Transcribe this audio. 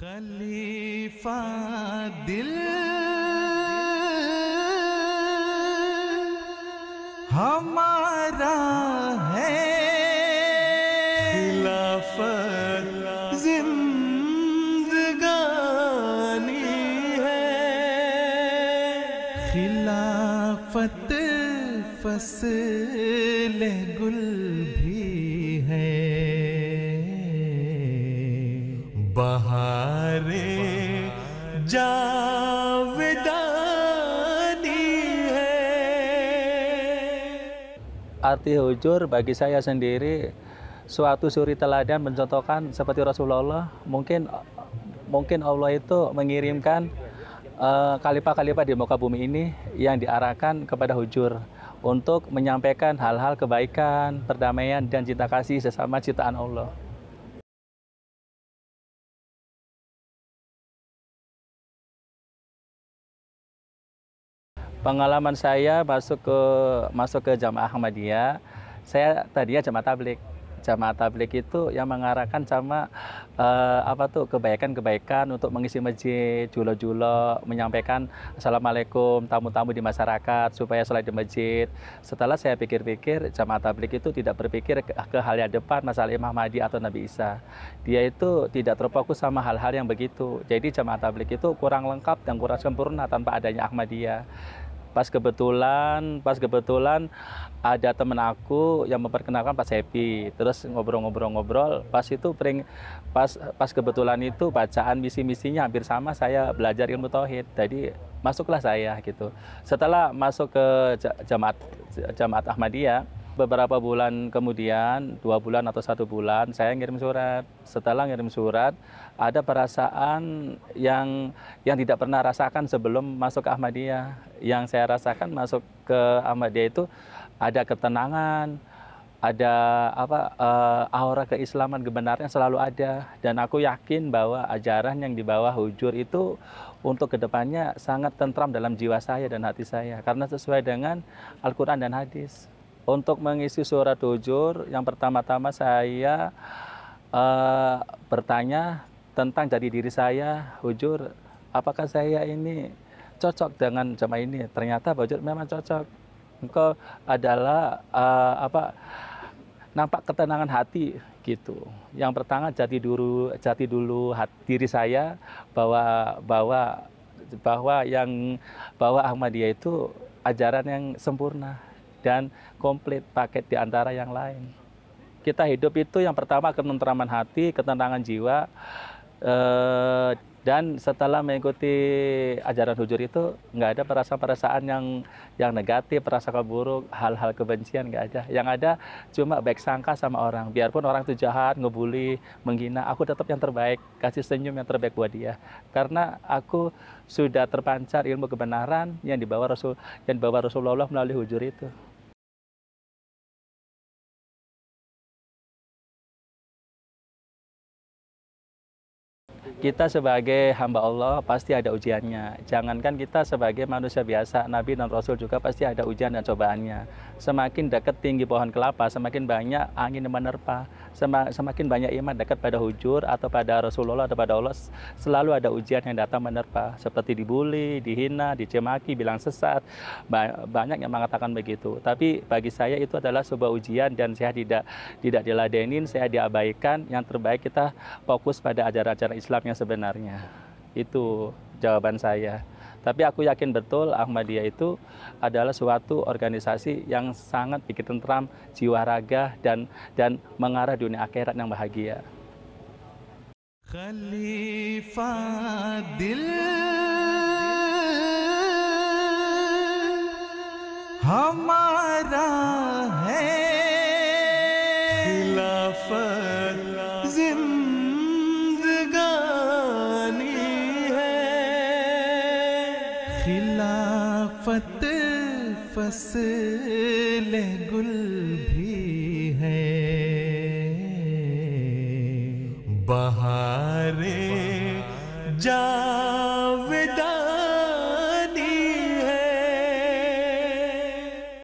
खलीफा दिल हमारा है खिलाफत फसल गुल भी बहारे जावेदानी है arti hujur bagi saya sendiri suatu suri teladan mencontohkan seperti Rasulullah mungkin mungkin Allah itu mengirimkan eh, kalipa-kalipa di muka bumi ini yang diarahkan kepada hujur untuk menyampaikan hal-hal kebaikan, perdamaian dan cinta kasih sesama ciptaan Allah. pengalaman saya masuk ke masuk ke jamaah Ahmadiyah, saya tadinya jamaah tablik jamaah tablik itu yang mengarahkan sama uh, apa tuh kebaikan-kebaikan untuk mengisi masjid, julo-julo, menyampaikan assalamualaikum tamu-tamu di masyarakat supaya sholat di masjid. Setelah saya pikir-pikir, jamaah tablik itu tidak berpikir ke, ke hal yang depan masalah Imam Mahdi atau Nabi Isa. Dia itu tidak terfokus sama hal-hal yang begitu. Jadi jamaah tablik itu kurang lengkap dan kurang sempurna tanpa adanya Ahmadiyah pas kebetulan pas kebetulan ada temen aku yang memperkenalkan Pak Happy terus ngobrol-ngobrol-ngobrol pas itu pering pas pas kebetulan itu bacaan misi-misinya hampir sama saya belajar ilmu tauhid jadi masuklah saya gitu setelah masuk ke jamaat jamaat Ahmadiyah beberapa bulan kemudian, dua bulan atau satu bulan, saya ngirim surat. Setelah ngirim surat, ada perasaan yang yang tidak pernah rasakan sebelum masuk ke Ahmadiyah. Yang saya rasakan masuk ke Ahmadiyah itu ada ketenangan, ada apa uh, aura keislaman kebenaran selalu ada dan aku yakin bahwa ajaran yang di bawah hujur itu untuk kedepannya sangat tentram dalam jiwa saya dan hati saya karena sesuai dengan Al-Quran dan hadis. Untuk mengisi suara dojur, yang pertama-tama saya uh, bertanya tentang jadi diri saya, Hujur, apakah saya ini cocok dengan jamaah ini? Ternyata Hujur memang cocok. Engkau adalah uh, apa? Nampak ketenangan hati gitu. Yang pertama jati dulu jati dulu hati, diri saya bahwa bahwa bahwa yang bahwa Ahmadiyah itu ajaran yang sempurna dan komplit paket di antara yang lain. Kita hidup itu yang pertama ketentraman hati, ketenangan jiwa, eh, dan setelah mengikuti ajaran hujur itu nggak ada perasaan-perasaan yang yang negatif, perasaan buruk, hal-hal kebencian nggak ada. Yang ada cuma baik sangka sama orang. Biarpun orang itu jahat, ngebully, menghina, aku tetap yang terbaik, kasih senyum yang terbaik buat dia. Karena aku sudah terpancar ilmu kebenaran yang dibawa Rasul yang dibawa Rasulullah melalui hujur itu. kita sebagai hamba Allah pasti ada ujiannya. Jangankan kita sebagai manusia biasa, Nabi dan Rasul juga pasti ada ujian dan cobaannya. Semakin dekat tinggi pohon kelapa, semakin banyak angin yang menerpa, semakin banyak iman dekat pada hujur atau pada Rasulullah atau pada Allah, selalu ada ujian yang datang menerpa. Seperti dibully, dihina, dicemaki, bilang sesat, banyak yang mengatakan begitu. Tapi bagi saya itu adalah sebuah ujian dan saya tidak tidak diladenin, saya diabaikan. Yang terbaik kita fokus pada ajaran-ajaran Islam yang sebenarnya. Itu jawaban saya. Tapi aku yakin betul Ahmadiyah itu adalah suatu organisasi yang sangat bikin tentram jiwa raga dan dan mengarah dunia akhirat yang bahagia. Khalifah खिलाफत फसल गुल भी है बहारे जावे